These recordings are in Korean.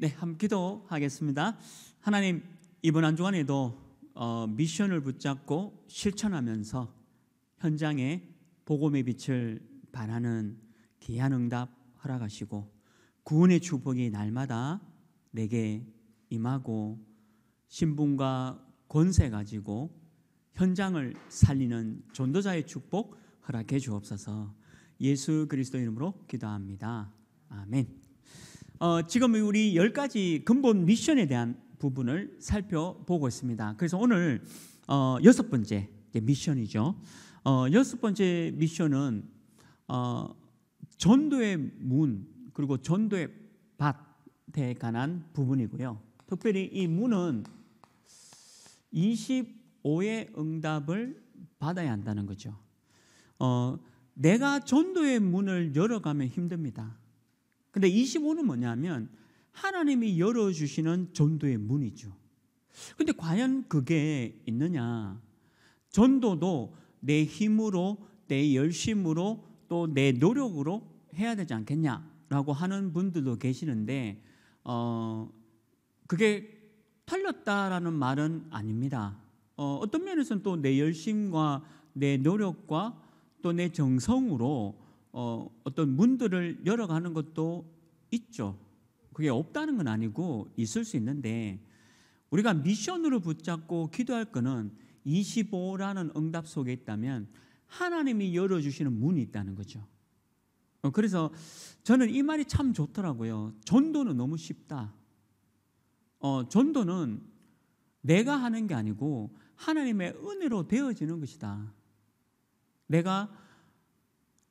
네, 함께도 하겠습니다. 하나님 이번 한 주간에도 어, 미션을 붙잡고 실천하면서 현장에 복음의 빛을 반하는 귀한 응답 허락하시고 구원의 축복이 날마다 내게 임하고 신분과 권세 가지고 현장을 살리는 전도자의 축복 허락해 주옵소서. 예수 그리스도 이름으로 기도합니다. 아멘. 어, 지금 우리 열 가지 근본 미션에 대한 부분을 살펴보고 있습니다. 그래서 오늘 어, 여섯 번째 미션이죠. 어, 여섯 번째 미션은 어, 전도의 문 그리고 전도의 밭에 관한 부분이고요. 특별히 이 문은 25의 응답을 받아야 한다는 거죠. 어, 내가 전도의 문을 열어가면 힘듭니다. 근데 25는 뭐냐면 하나님이 열어주시는 전도의 문이죠. 근데 과연 그게 있느냐? 전도도 내 힘으로, 내 열심으로, 또 내 노력으로 해야 되지 않겠냐라고 하는 분들도 계시는데, 어, 그게 틀렸다라는 말은 아닙니다. 어, 어떤 면에서는 또 내 열심과 내 노력과 또 내 정성으로 어, 어떤 문들을 열어가는 것도 있죠. 그게 없다는 건 아니고 있을 수 있는데 우리가 미션으로 붙잡고 기도할 거는 25라는 응답 속에 있다면 하나님이 열어주시는 문이 있다는 거죠. 어, 그래서 저는 이 말이 참 좋더라고요. 전도는 너무 쉽다. 어, 전도는 내가 하는 게 아니고 하나님의 은혜로 되어지는 것이다. 내가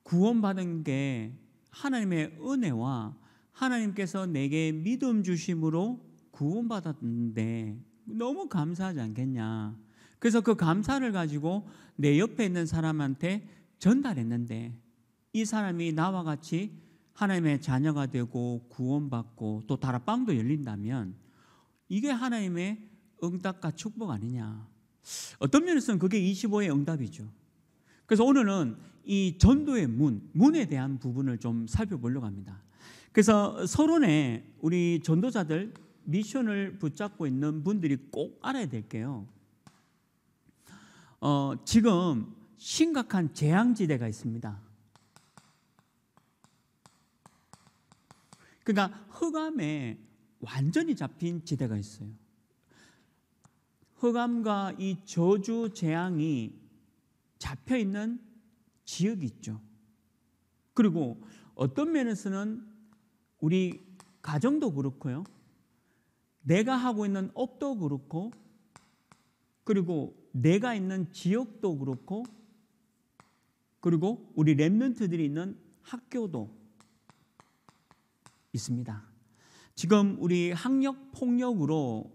구원받은 게 하나님의 은혜와 하나님께서 내게 믿음 주심으로 구원받았는데 너무 감사하지 않겠냐. 그래서 그 감사를 가지고 내 옆에 있는 사람한테 전달했는데 이 사람이 나와 같이 하나님의 자녀가 되고 구원받고 또 다락방도 열린다면 이게 하나님의 응답과 축복 아니냐. 어떤 면에서는 그게 25의 응답이죠. 그래서 오늘은 이 전도의 문, 문에 대한 부분을 좀 살펴보려고 합니다. 그래서 서론에 우리 전도자들 미션을 붙잡고 있는 분들이 꼭 알아야 될 게요. 어, 지금 심각한 재앙지대가 있습니다. 그러니까 흑암에 완전히 잡힌 지대가 있어요. 흑암과 이 저주 재앙이 잡혀 있는 지역이 있죠. 그리고 어떤 면에서는 우리 가정도 그렇고요. 내가 하고 있는 업도 그렇고, 그리고 내가 있는 지역도 그렇고, 그리고 우리 랩런트들이 있는 학교도 있습니다. 지금 우리 학력 폭력으로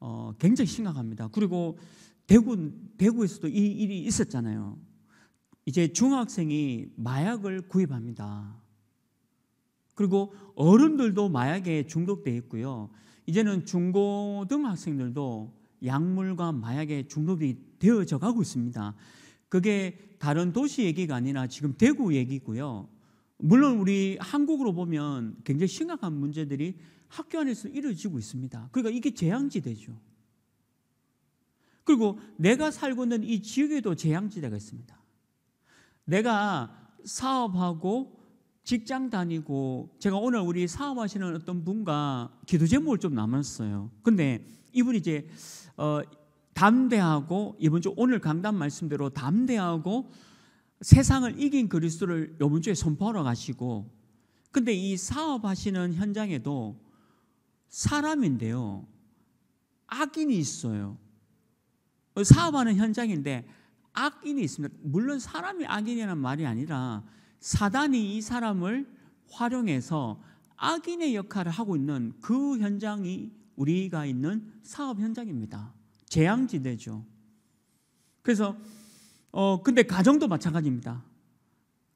어, 굉장히 심각합니다. 그리고 대구 대구에서도 이 일이 있었잖아요. 이제 중학생이 마약을 구입합니다. 그리고 어른들도 마약에 중독되어 있고요. 이제는 중고등학생들도 약물과 마약에 중독이 되어져 가고 있습니다. 그게 다른 도시 얘기가 아니라 지금 대구 얘기고요. 물론 우리 한국으로 보면 굉장히 심각한 문제들이 학교 안에서 이루어지고 있습니다. 그러니까 이게 재앙지대죠. 그리고 내가 살고 있는 이 지역에도 재앙지대가 있습니다. 내가 사업하고 직장 다니고 제가 오늘 우리 사업하시는 어떤 분과 기도 제목을 좀 남았어요. 근데 이분이 이제 어, 담대하고 이번 주 오늘 강단 말씀대로 담대하고 세상을 이긴 그리스도를 이번 주에 선포하러 가시고 근데 이 사업하시는 현장에도 사람인데요. 악인이 있어요. 사업하는 현장인데 악인이 있습니다. 물론 사람이 악인이란 말이 아니라 사단이 이 사람을 활용해서 악인의 역할을 하고 있는 그 현장이 우리가 있는 사업 현장입니다. 재앙지대죠. 그래서 어 근데 가정도 마찬가지입니다.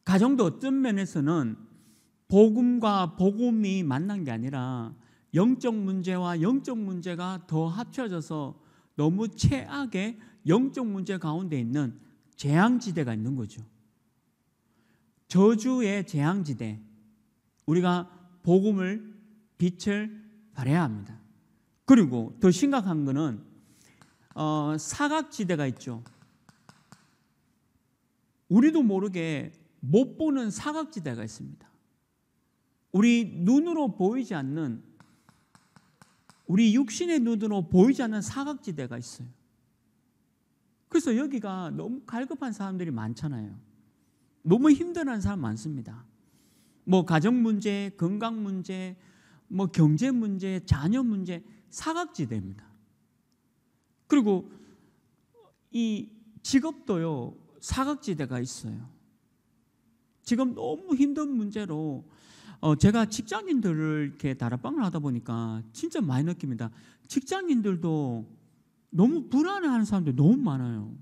가정도 어떤 면에서는 복음과 복음이 만난 게 아니라 영적 문제와 영적 문제가 더 합쳐져서 너무 최악의 영적 문제 가운데 있는 재앙지대가 있는 거죠. 저주의 재앙지대. 우리가 복음을, 빛을 발해야 합니다. 그리고 더 심각한 거는 어, 사각지대가 있죠. 우리도 모르게 못 보는 사각지대가 있습니다. 우리 눈으로 보이지 않는 우리 육신의 눈으로 보이지 않는 사각지대가 있어요. 그래서 여기가 너무 갈급한 사람들이 많잖아요. 너무 힘들어하는 사람 많습니다. 뭐 가정 문제, 건강 문제, 뭐 경제 문제, 자녀 문제, 사각지대입니다. 그리고 이 직업도요, 사각지대가 있어요. 지금 너무 힘든 문제로 어, 제가 직장인들을 이렇게 다락방을 하다 보니까 진짜 많이 느낍니다. 직장인들도 너무 불안해하는 사람들 너무 많아요.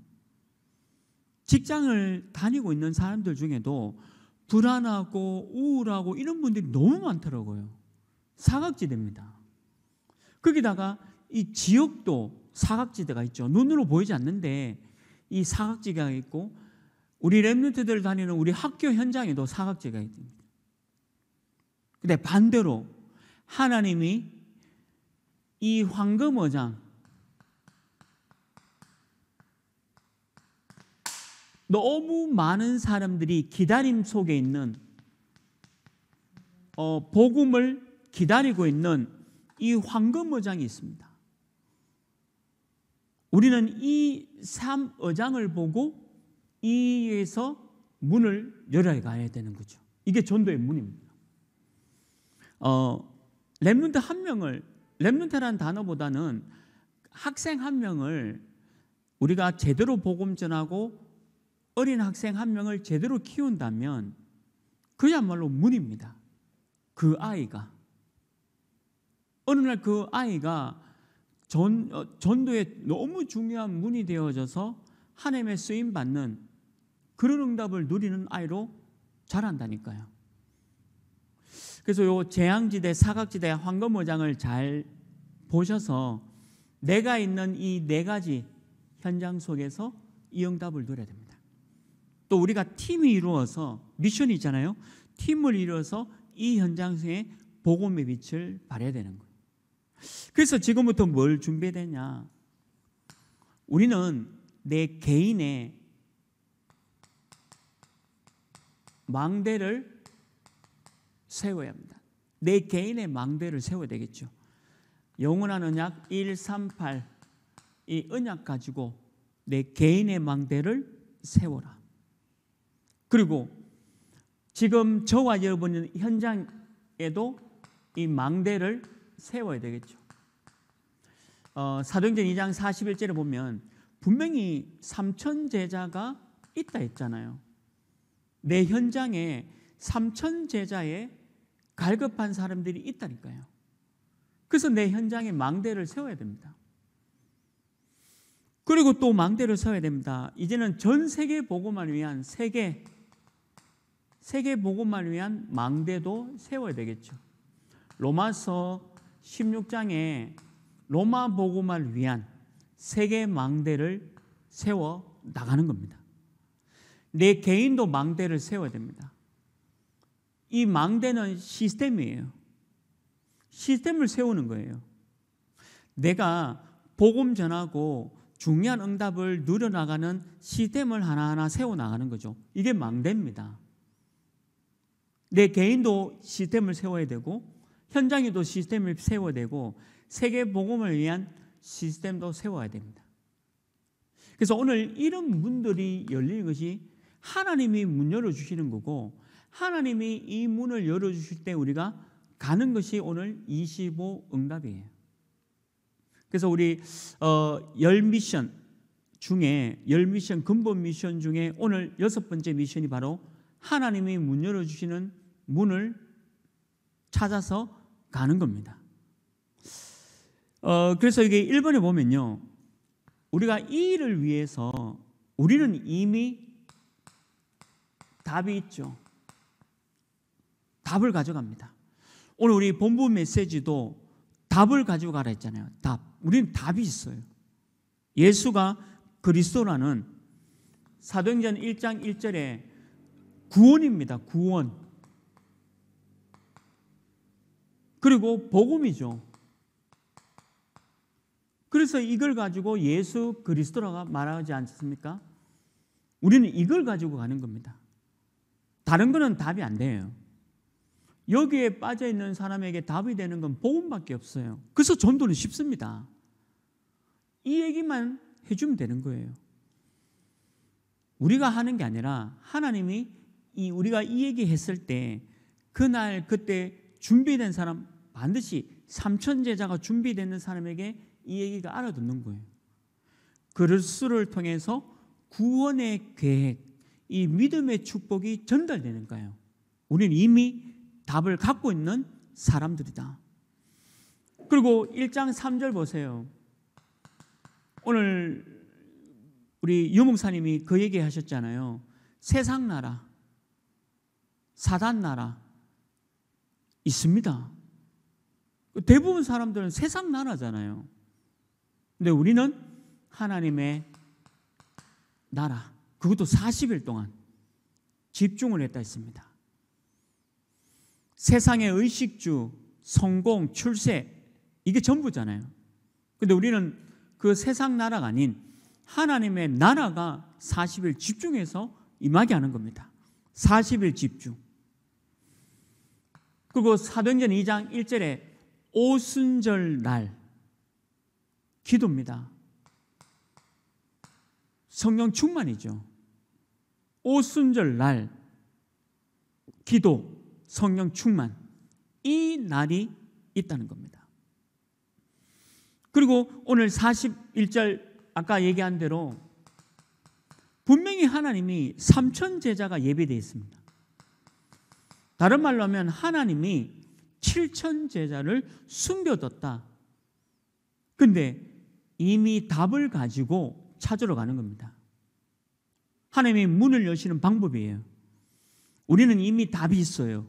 직장을 다니고 있는 사람들 중에도 불안하고 우울하고 이런 분들이 너무 많더라고요. 사각지대입니다. 거기다가 이 지역도 사각지대가 있죠. 눈으로 보이지 않는데 이 사각지대가 있고 우리 랩런트들 다니는 우리 학교 현장에도 사각지대가 있습니다. 근데 반대로 하나님이 이 황금어장 너무 많은 사람들이 기다림 속에 있는 어, 복음을 기다리고 있는 이 황금어장이 있습니다. 우리는 이 삼어장을 보고 이에서 문을 열어가야 되는 거죠. 이게 전도의 문입니다. 어, 랩몬트 한 명을 랩몬트라는 단어보다는 학생 한 명을 우리가 제대로 복음 전하고 어린 학생 한 명을 제대로 키운다면 그야말로 문입니다. 그 아이가 어느 날 그 아이가 전, 어, 전도에 너무 중요한 문이 되어져서 하나님의 쓰임 받는 그런 응답을 누리는 아이로 자란다니까요. 그래서 요 재앙지대, 사각지대, 황금어장을 잘 보셔서 내가 있는 이 네 가지 현장 속에서 이 응답을 누려야 됩니다. 또 우리가 팀이 이루어서 미션이 있잖아요. 팀을 이루어서 이 현장에 복음의 빛을 발해야 되는 거예요. 그래서 지금부터 뭘 준비해야 되냐? 우리는 내 개인의 망대를 세워야 합니다. 내 개인의 망대를 세워야 되겠죠. 영원한 언약 138이 언약 가지고 내 개인의 망대를 세워라. 그리고 지금 저와 여러분 현장에도 이 망대를 세워야 되겠죠. 어, 사도행전 2장 41절에 보면 분명히 삼천 제자가 있다 했잖아요. 내 현장에 삼천 제자의 갈급한 사람들이 있다니까요. 그래서 내 현장에 망대를 세워야 됩니다. 그리고 또 망대를 세워야 됩니다. 이제는 전 세계 보고만 위한 세계 세계 보고만 위한 망대도 세워야 되겠죠. 로마서 16장에 로마 보고만 위한 세계 망대를 세워 나가는 겁니다. 내 개인도 망대를 세워야 됩니다. 이 망대는 시스템이에요. 시스템을 세우는 거예요. 내가 복음 전하고 중요한 응답을 누려나가는 시스템을 하나하나 세워나가는 거죠. 이게 망대입니다. 내 개인도 시스템을 세워야 되고 현장에도 시스템을 세워야 되고 세계 복음을 위한 시스템도 세워야 됩니다. 그래서 오늘 이런 문들이 열리는 것이 하나님이 문 열어주시는 거고 하나님이 이 문을 열어주실 때 우리가 가는 것이 오늘 25 응답이에요. 그래서 우리 어, 열 미션 중에 열 미션 근본 미션 중에 오늘 여섯 번째 미션이 바로 하나님이 문 열어주시는 문을 찾아서 가는 겁니다. 어, 그래서 이게 1번에 보면요. 우리가 이 일을 위해서 우리는 이미 답이 있죠. 답을 가져갑니다. 오늘 우리 본부 메시지도 답을 가져가라 했잖아요. 답. 우리는 답이 있어요. 예수가 그리스도라는 사도행전 1장 1절에 구원입니다. 구원. 그리고 복음이죠. 그래서 이걸 가지고 예수 그리스도라고 말하지 않습니까? 우리는 이걸 가지고 가는 겁니다. 다른 거는 답이 안 돼요. 여기에 빠져 있는 사람에게 답이 되는 건 복음밖에 없어요. 그래서 전도는 쉽습니다. 이 얘기만 해주면 되는 거예요. 우리가 하는 게 아니라 하나님이 이 우리가 이 얘기 했을 때 그날 그때 준비된 사람 반드시 삼천 제자가 준비되는 사람에게 이 얘기가 알아듣는 거예요. 그리스를 통해서 구원의 계획, 이 믿음의 축복이 전달되는 거예요. 우리는 이미 답을 갖고 있는 사람들이다. 그리고 1장 3절 보세요. 오늘 우리 유목사님이 그 얘기 하셨잖아요. 세상 나라, 사단 나라 있습니다. 대부분 사람들은 세상 나라잖아요. 근데 우리는 하나님의 나라, 그것도 40일 동안 집중을 했다 했습니다. 세상의 의식주, 성공, 출세 이게 전부잖아요. 근데 우리는 그 세상 나라가 아닌 하나님의 나라가 40일 집중해서 임하게 하는 겁니다. 40일 집중. 그리고 사도행전 2장 1절에 오순절 날 기도입니다. 성령 충만이죠. 오순절 날 기도 성령 충만 이 날이 있다는 겁니다. 그리고 오늘 41절 아까 얘기한 대로 분명히 하나님이 삼천 제자가 예비되어 있습니다. 다른 말로 하면 하나님이 칠천 제자를 숨겨뒀다. 근데 이미 답을 가지고 찾으러 가는 겁니다. 하나님이 문을 여시는 방법이에요. 우리는 이미 답이 있어요.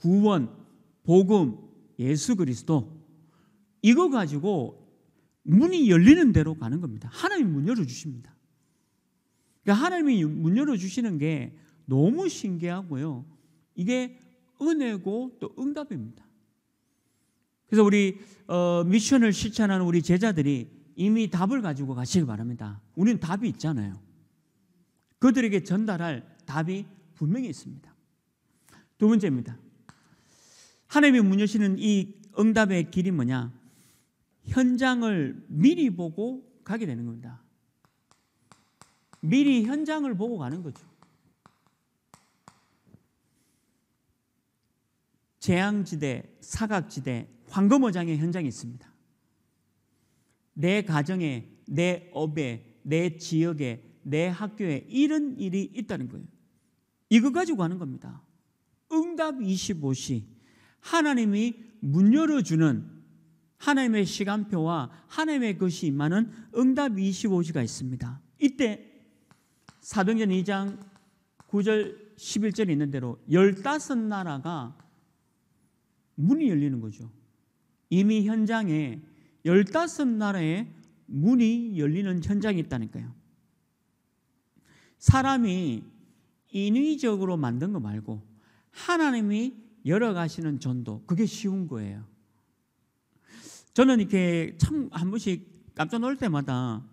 구원, 복음, 예수 그리스도 이거 가지고 문이 열리는 대로 가는 겁니다. 하나님문 열어 주십니다. 그러니까 하나님이 문 열어 주시는 게 너무 신기하고요. 이게 은혜고 또 응답입니다. 그래서 우리 어, 미션을 실천하는 우리 제자들이 이미 답을 가지고 가시길 바랍니다. 우리는 답이 있잖아요. 그들에게 전달할 답이 분명히 있습니다. 두 번째입니다. 하나님이 문 여시는 이 응답의 길이 뭐냐? 현장을 미리 보고 가게 되는 겁니다. 미리 현장을 보고 가는 거죠. 재앙지대, 사각지대, 황금어장의 현장이 있습니다. 내 가정에, 내 업에, 내 지역에, 내 학교에 이런 일이 있다는 거예요. 이거 가지고 하는 겁니다. 응답 25시 하나님이 문 열어주는 하나님의 시간표와 하나님의 것이 임하는 응답 25시가 있습니다. 이때 사도행전 2장 9절 11절에 있는 대로 15나라가 문이 열리는 거죠. 이미 현장에 15나라의 문이 열리는 현장이 있다니까요. 사람이 인위적으로 만든 거 말고 하나님이 열어가시는 전도 그게 쉬운 거예요. 저는 이렇게 참한 번씩 깜짝 놀 때마다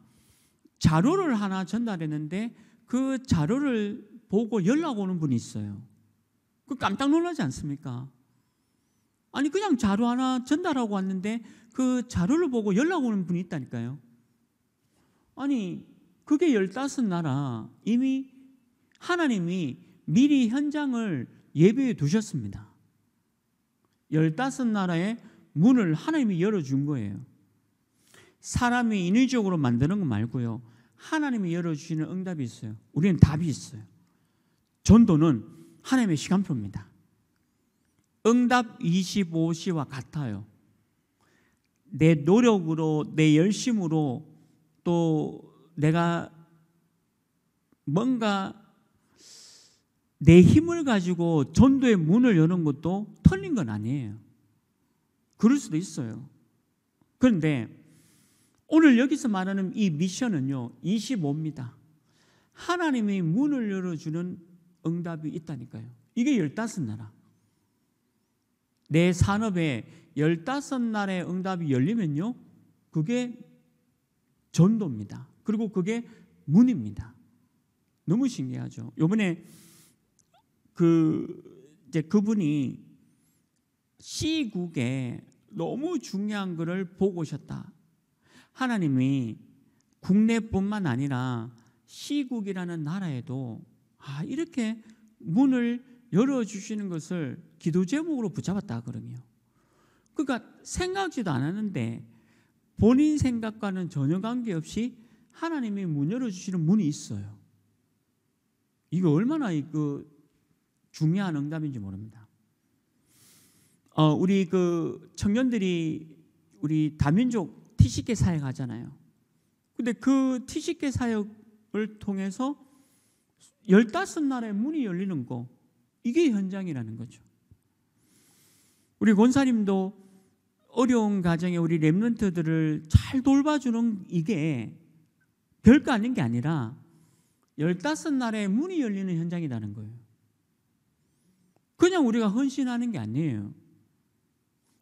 자료를 하나 전달했는데 그 자료를 보고 연락 오는 분이 있어요. 그 깜짝 놀라지 않습니까? 아니 그냥 자료 하나 전달하고 왔는데 그 자료를 보고 연락 오는 분이 있다니까요. 아니 그게 열다섯 나라 이미 하나님이 미리 현장을 예비해 두셨습니다. 열다섯 나라의 문을 하나님이 열어준 거예요. 사람이 인위적으로 만드는 거 말고요. 하나님이 열어주시는 응답이 있어요. 우리는 답이 있어요. 전도는 하나님의 시간표입니다. 응답 25시와 같아요. 내 노력으로, 내 열심으로 또 내가 뭔가 내 힘을 가지고 전도의 문을 여는 것도 틀린 건 아니에요. 그럴 수도 있어요. 그런데 오늘 여기서 말하는 이 미션은요, 25입니다. 하나님의 문을 열어주는 응답이 있다니까요. 이게 15나라. 내 산업에 15나라의 응답이 열리면요, 그게 전도입니다. 그리고 그게 문입니다. 너무 신기하죠. 요번에 그 이제 그분이 C국에 너무 중요한 것을 보고 오셨다. 하나님이 국내뿐만 아니라 C국이라는 나라에도 아 이렇게 문을 열어 주시는 것을 기도 제목으로 붙잡았다 그러요 그러니까 생각지도 않았는데 본인 생각과는 전혀 관계없이 하나님이 문 열어 주시는 문이 있어요. 이거 얼마나 그 중요한 응답인지 모릅니다. 어, 우리 그 청년들이 우리 다민족 티식계 사역 하잖아요. 근데 그 티식계 사역을 통해서 열다섯 날에 문이 열리는 거 이게 현장이라는 거죠. 우리 권사님도 어려운 가정에 우리 랩런트들을 잘 돌봐주는 이게 별거 아닌 게 아니라 열다섯 날에 문이 열리는 현장이라는 거예요. 그냥 우리가 헌신하는 게 아니에요.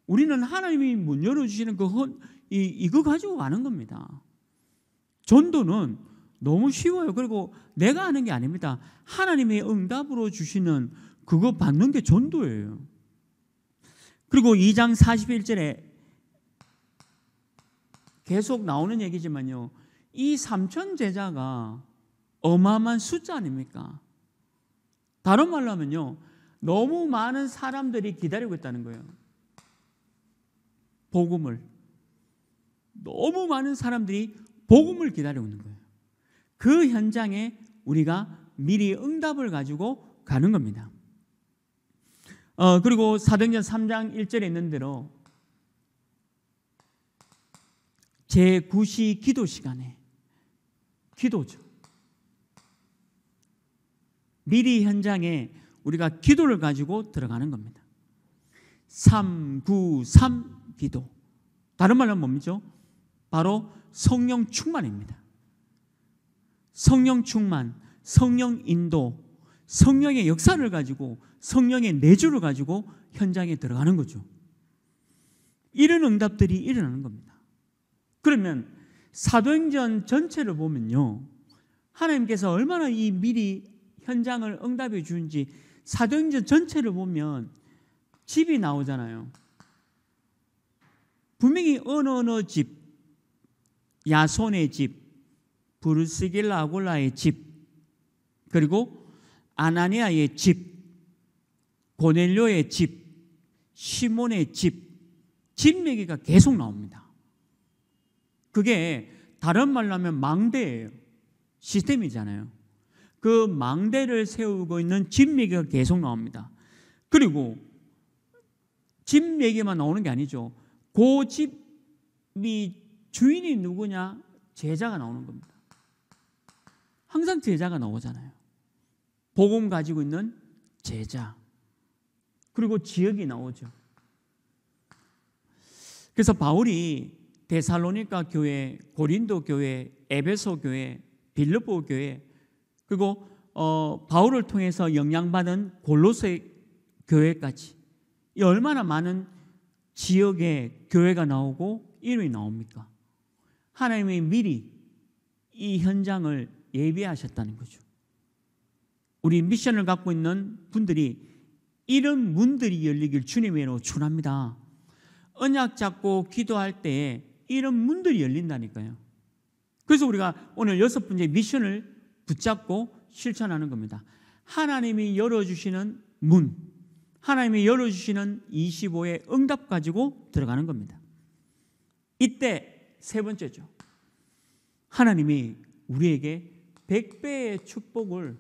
우리는 하나님이 문 열어주시는 그 헌, 이, 이거 가지고 가는 겁니다. 전도는 너무 쉬워요. 그리고 내가 하는 게 아닙니다. 하나님의 응답으로 주시는 그거 받는 게 전도예요. 그리고 2장 41절에 계속 나오는 얘기지만요. 이 삼천 제자가 어마어마한 숫자 아닙니까? 다른 말로 하면요. 너무 많은 사람들이 기다리고 있다는 거예요. 복음을. 너무 많은 사람들이 복음을 기다리고 있는 거예요. 그 현장에 우리가 미리 응답을 가지고 가는 겁니다. 어, 그리고 사도전 3장 1절에 있는 대로 제9시 기도 시간에 기도죠. 미리 현장에 우리가 기도를 가지고 들어가는 겁니다. 393 기도. 다른 말로 뭡니까? 바로 성령 충만입니다. 성령 충만, 성령 인도, 성령의 역사를 가지고 성령의 내주를 가지고 현장에 들어가는 거죠. 이런 응답들이 일어나는 겁니다. 그러면 사도행전 전체를 보면요. 하나님께서 얼마나 이 미리 현장을 응답해 주는지 사도행전 전체를 보면 집이 나오잖아요. 분명히 어느 어느 집, 야손의 집, 부르스길 라골라의 집, 그리고 아나니아의 집, 고넬료의 집, 시몬의 집, 집 얘기가 계속 나옵니다. 그게 다른 말로 하면 망대예요. 시스템이잖아요. 그 망대를 세우고 있는 집미기가 계속 나옵니다. 그리고 집 얘기만 나오는 게 아니죠. 그 집이 주인이 누구냐? 제자가 나오는 겁니다. 항상 제자가 나오잖아요. 복음 가지고 있는 제자. 그리고 지역이 나오죠. 그래서 바울이 데살로니카 교회, 고린도 교회, 에베소 교회, 빌립보 교회 그리고 어, 바울을 통해서 영향받은 골로새 교회까지 얼마나 많은 지역에 교회가 나오고 이름이 나옵니까? 하나님이 미리 이 현장을 예비하셨다는 거죠. 우리 미션을 갖고 있는 분들이 이런 문들이 열리길 주님의 으로축합니다 언약 잡고 기도할 때 이런 문들이 열린다니까요. 그래서 우리가 오늘 여섯 번째 미션을 붙잡고 실천하는 겁니다. 하나님이 열어주시는 문, 하나님이 열어주시는 25의 응답 가지고 들어가는 겁니다. 이때 세 번째죠. 하나님이 우리에게 100배의 축복을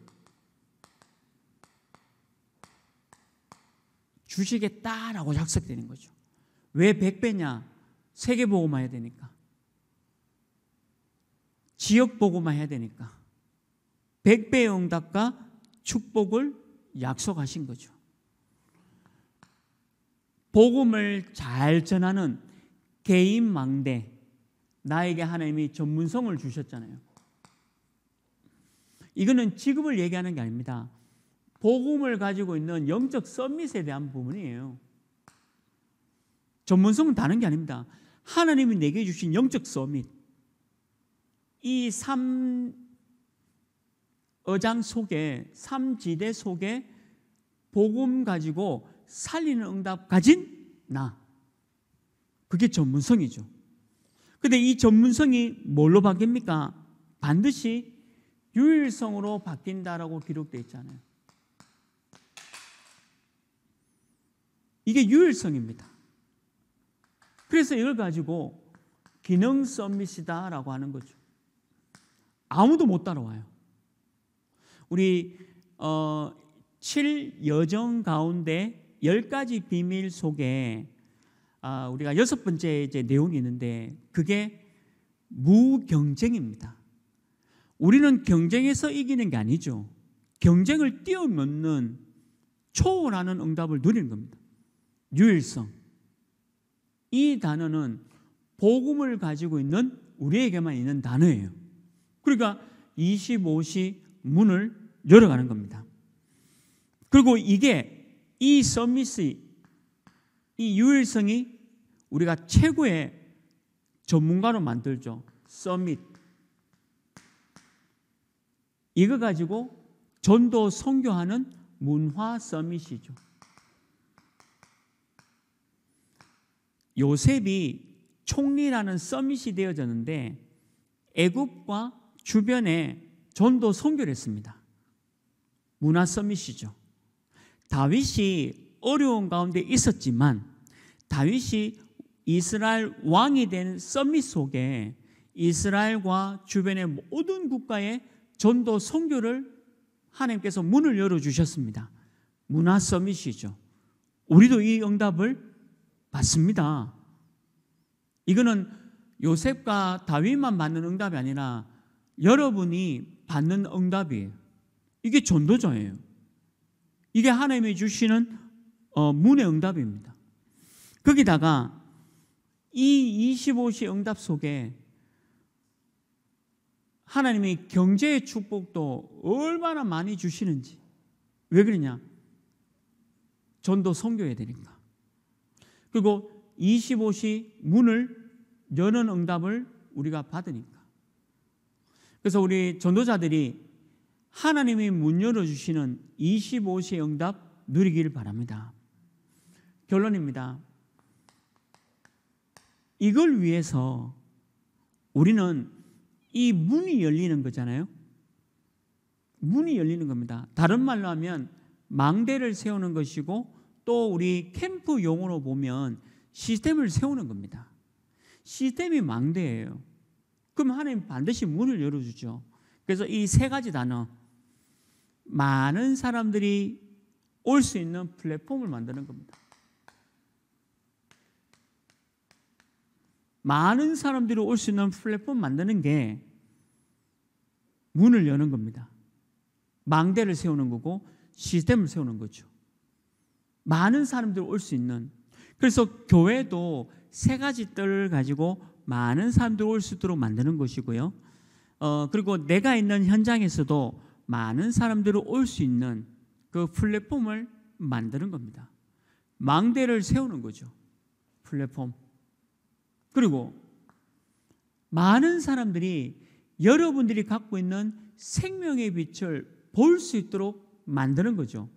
주시겠다라고 약속되는 거죠. 왜 100배냐? 세계보고만 해야 되니까. 지역보고만 해야 되니까. 백배의 응답과 축복을 약속하신 거죠. 복음을 잘 전하는 개인 망대 나에게 하나님이 전문성을 주셨잖아요. 이거는 직업을 얘기하는 게 아닙니다. 복음을 가지고 있는 영적 서밋에 대한 부분이에요. 전문성은 다른 게 아닙니다. 하나님이 내게 주신 영적 서밋 이 어장 속에 삼지대 속에 복음 가지고 살리는 응답 가진 나. 그게 전문성이죠. 근데 이 전문성이 뭘로 바뀝니까? 반드시 유일성으로 바뀐다라고 기록되어 있잖아요. 이게 유일성입니다. 그래서 이걸 가지고 기능 서밋이다라고 하는 거죠. 아무도 못 따라와요. 우리 어, 7여정 가운데 10가지 비밀 속에 아, 우리가 여섯 번째 이제 내용이 있는데 그게 무경쟁입니다. 우리는 경쟁에서 이기는 게 아니죠. 경쟁을 뛰어넘는 초월하는 응답을 누리는 겁니다. 유일성. 이 단어는 복음을 가지고 있는 우리에게만 있는 단어예요. 그러니까 25시 문을 열어가는 겁니다. 그리고 이게 이 서밋이 이 유일성이 우리가 최고의 전문가로 만들죠. 서밋. 이거 가지고 전도 선교하는 문화 서밋이죠. 요셉이 총리라는 서밋이 되어졌는데 애굽과 주변에 전도 선결했습니다. 문화 서밋이죠. 다윗이 어려운 가운데 있었지만 다윗이 이스라엘 왕이 된 서밋 속에 이스라엘과 주변의 모든 국가에 전도 선교를 하나님께서 문을 열어 주셨습니다. 문화 서밋이죠. 우리도 이 응답을 받습니다. 이거는 요셉과 다윗만 받는 응답이 아니라 여러분이 받는 응답이에요. 이게 전도자예요. 이게 하나님이 주시는 어, 문의 응답입니다. 거기다가 이 25시 응답 속에 하나님이 경제의 축복도 얼마나 많이 주시는지 왜 그러냐? 전도 성교해 되니까. 그리고 25시 문을 여는 응답을 우리가 받으니까. 그래서 우리 전도자들이 하나님이 문 열어주시는 25시의 응답 누리기를 바랍니다. 결론입니다. 이걸 위해서 우리는 이 문이 열리는 거잖아요. 문이 열리는 겁니다. 다른 말로 하면 망대를 세우는 것이고 또 우리 캠프 용으로 보면 시스템을 세우는 겁니다. 시스템이 망대예요. 그럼 하나님 반드시 문을 열어주죠. 그래서 이 세 가지 단어, 많은 사람들이 올 수 있는 플랫폼을 만드는 겁니다. 많은 사람들이 올 수 있는 플랫폼 만드는 게 문을 여는 겁니다. 망대를 세우는 거고 시스템을 세우는 거죠. 많은 사람들이 올 수 있는. 그래서 교회도 세 가지 뜰을 가지고 많은 사람들이 올 수 있도록 만드는 것이고요. 어, 그리고 내가 있는 현장에서도 많은 사람들이 올 수 있는 그 플랫폼을 만드는 겁니다. 망대를 세우는 거죠. 플랫폼. 그리고 많은 사람들이 여러분들이 갖고 있는 생명의 빛을 볼 수 있도록 만드는 거죠.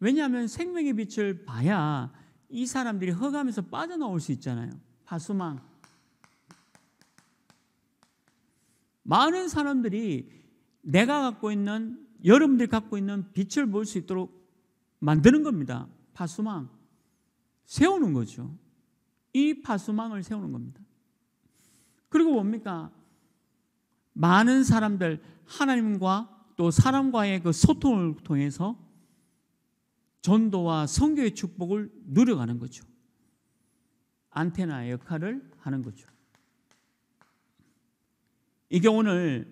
왜냐하면 생명의 빛을 봐야 이 사람들이 허감에서 빠져나올 수 있잖아요. 파수망. 많은 사람들이 내가 갖고 있는 여러분들이 갖고 있는 빛을 볼 수 있도록 만드는 겁니다. 파수망 세우는 거죠. 이 파수망을 세우는 겁니다. 그리고 뭡니까? 많은 사람들 하나님과 또 사람과의 그 소통을 통해서 전도와 성교의 축복을 누려가는 거죠. 안테나 역할을 하는 거죠. 이게 오늘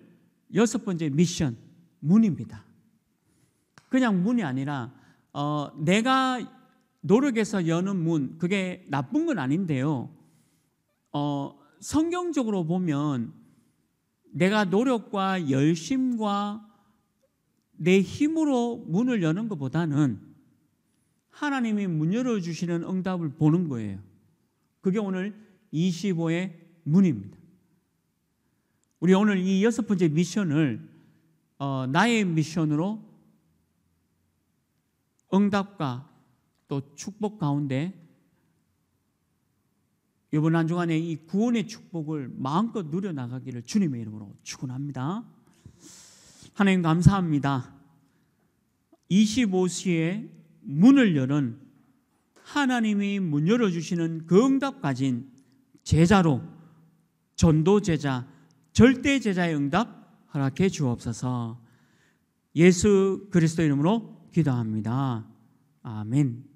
여섯 번째 미션, 문입니다. 그냥 문이 아니라, 어, 내가 노력해서 여는 문, 그게 나쁜 건 아닌데요. 어, 성경적으로 보면 내가 노력과 열심과 내 힘으로 문을 여는 것보다는 하나님이 문 열어주시는 응답을 보는 거예요. 그게 오늘 25의 문입니다. 우리 오늘 이 여섯 번째 미션을 어, 나의 미션으로 응답과 또 축복 가운데 이번 한 주간에 이 구원의 축복을 마음껏 누려 나가기를 주님의 이름으로 축원합니다. 하나님 감사합니다. 25시에 문을 여는 하나님이 문 열어 주시는 그 응답 가진 제자로 전도 제자 절대 제자의 응답 허락해 주옵소서. 예수 그리스도 이름으로 기도합니다. 아멘.